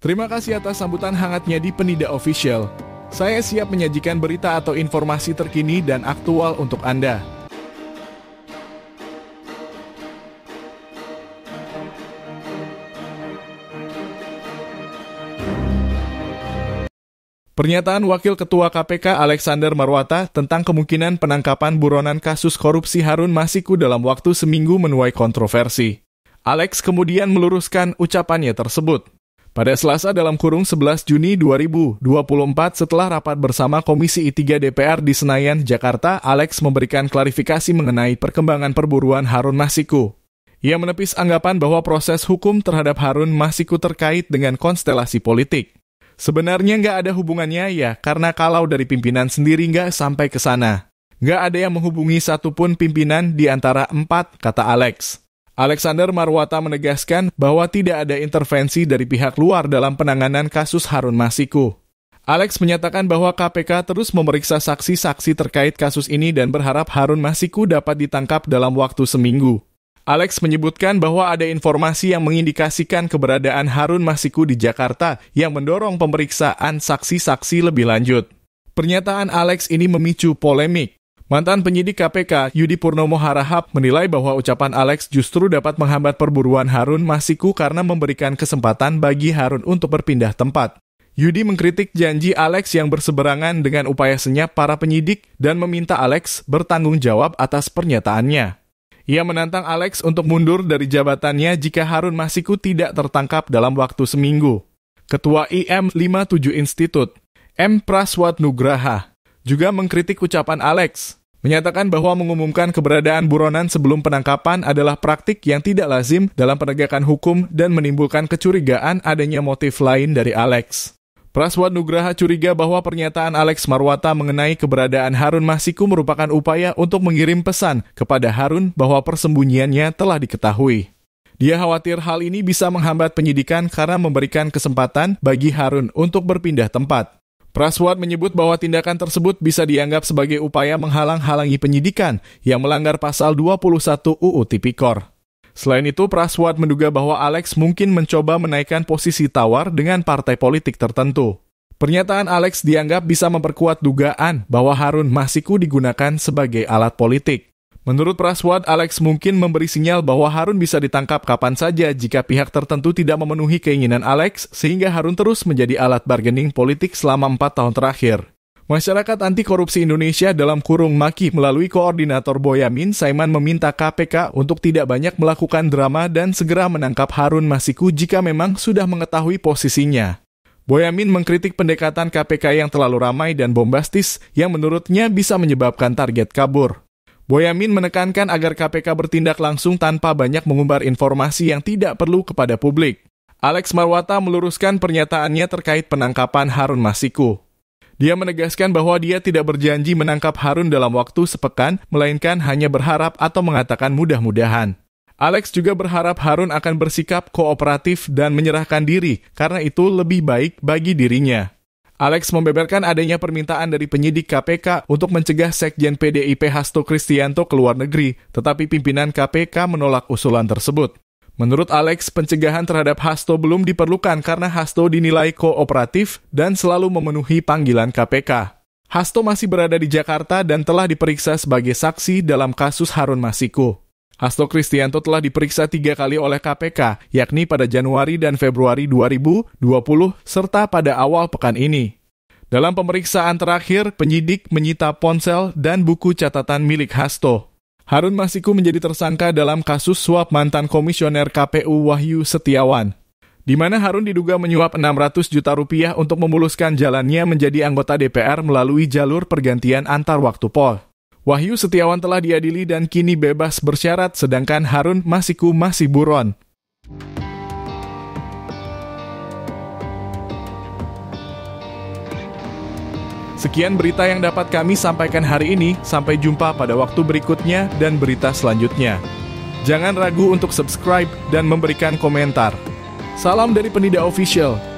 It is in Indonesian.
Terima kasih atas sambutan hangatnya di Penida Official. Saya siap menyajikan berita atau informasi terkini dan aktual untuk Anda. Pernyataan Wakil Ketua KPK Alexander Marwata tentang kemungkinan penangkapan buronan kasus korupsi Harun Masiku dalam waktu seminggu menuai kontroversi. Alex kemudian meluruskan ucapannya tersebut. Pada Selasa dalam kurung 11 Juni 2024 setelah rapat bersama Komisi I3 DPR di Senayan, Jakarta, Alex memberikan klarifikasi mengenai perkembangan perburuan Harun Masiku. Ia menepis anggapan bahwa proses hukum terhadap Harun Masiku terkait dengan konstelasi politik. Sebenarnya nggak ada hubungannya ya, karena kalau dari pimpinan sendiri nggak sampai ke sana. Nggak ada yang menghubungi satupun pimpinan di antara empat, kata Alex. Alexander Marwata menegaskan bahwa tidak ada intervensi dari pihak luar dalam penanganan kasus Harun Masiku. Alex menyatakan bahwa KPK terus memeriksa saksi-saksi terkait kasus ini dan berharap Harun Masiku dapat ditangkap dalam waktu seminggu. Alex menyebutkan bahwa ada informasi yang mengindikasikan keberadaan Harun Masiku di Jakarta yang mendorong pemeriksaan saksi-saksi lebih lanjut. Pernyataan Alex ini memicu polemik. Mantan penyidik KPK Yudi Purnomo Harahap menilai bahwa ucapan Alex justru dapat menghambat perburuan Harun Masiku karena memberikan kesempatan bagi Harun untuk berpindah tempat. Yudi mengkritik janji Alex yang berseberangan dengan upaya senyap para penyidik dan meminta Alex bertanggung jawab atas pernyataannya. Ia menantang Alex untuk mundur dari jabatannya jika Harun Masiku tidak tertangkap dalam waktu seminggu. Ketua IM 57 Institut, M. Praswat Nugraha, juga mengkritik ucapan Alex menyatakan bahwa mengumumkan keberadaan buronan sebelum penangkapan adalah praktik yang tidak lazim dalam penegakan hukum dan menimbulkan kecurigaan adanya motif lain dari Alex. Praswat Nugraha curiga bahwa pernyataan Alex Marwata mengenai keberadaan Harun Masiku merupakan upaya untuk mengirim pesan kepada Harun bahwa persembunyiannya telah diketahui. Dia khawatir hal ini bisa menghambat penyidikan karena memberikan kesempatan bagi Harun untuk berpindah tempat. Praswat menyebut bahwa tindakan tersebut bisa dianggap sebagai upaya menghalang-halangi penyidikan yang melanggar pasal 21 UU Tipikor. Selain itu, Praswat menduga bahwa Alex mungkin mencoba menaikkan posisi tawar dengan partai politik tertentu. Pernyataan Alex dianggap bisa memperkuat dugaan bahwa Harun Masiku digunakan sebagai alat politik. Menurut Praswad, Alex mungkin memberi sinyal bahwa Harun bisa ditangkap kapan saja jika pihak tertentu tidak memenuhi keinginan Alex, sehingga Harun terus menjadi alat bargaining politik selama empat tahun terakhir. Masyarakat Anti Korupsi Indonesia dalam kurung Maki melalui koordinator Boyamin Saiman meminta KPK untuk tidak banyak melakukan drama dan segera menangkap Harun Masiku jika memang sudah mengetahui posisinya. Boyamin mengkritik pendekatan KPK yang terlalu ramai dan bombastis yang menurutnya bisa menyebabkan target kabur. Boyamin menekankan agar KPK bertindak langsung tanpa banyak mengumbar informasi yang tidak perlu kepada publik. Alex Marwata meluruskan pernyataannya terkait penangkapan Harun Masiku. Dia menegaskan bahwa dia tidak berjanji menangkap Harun dalam waktu sepekan, melainkan hanya berharap atau mengatakan mudah-mudahan. Alex juga berharap Harun akan bersikap kooperatif dan menyerahkan diri, karena itu lebih baik bagi dirinya. Alex membeberkan adanya permintaan dari penyidik KPK untuk mencegah Sekjen PDIP Hasto Kristianto ke luar negeri, tetapi pimpinan KPK menolak usulan tersebut. Menurut Alex, pencegahan terhadap Hasto belum diperlukan karena Hasto dinilai kooperatif dan selalu memenuhi panggilan KPK. Hasto masih berada di Jakarta dan telah diperiksa sebagai saksi dalam kasus Harun Masiku. Hasto Kristianto telah diperiksa tiga kali oleh KPK, yakni pada Januari dan Februari 2020 serta pada awal pekan ini. Dalam pemeriksaan terakhir, penyidik menyita ponsel dan buku catatan milik Hasto. Harun Masiku menjadi tersangka dalam kasus suap mantan komisioner KPU Wahyu Setiawan. Di mana Harun diduga menyuap 600 juta rupiah untuk memuluskan jalannya menjadi anggota DPR melalui jalur pergantian antar waktu pol. Wahyu Setiawan telah diadili dan kini bebas bersyarat, sedangkan Harun Masiku masih buron. Sekian berita yang dapat kami sampaikan hari ini. Sampai jumpa pada waktu berikutnya dan berita selanjutnya. Jangan ragu untuk subscribe dan memberikan komentar. Salam dari Penida Official.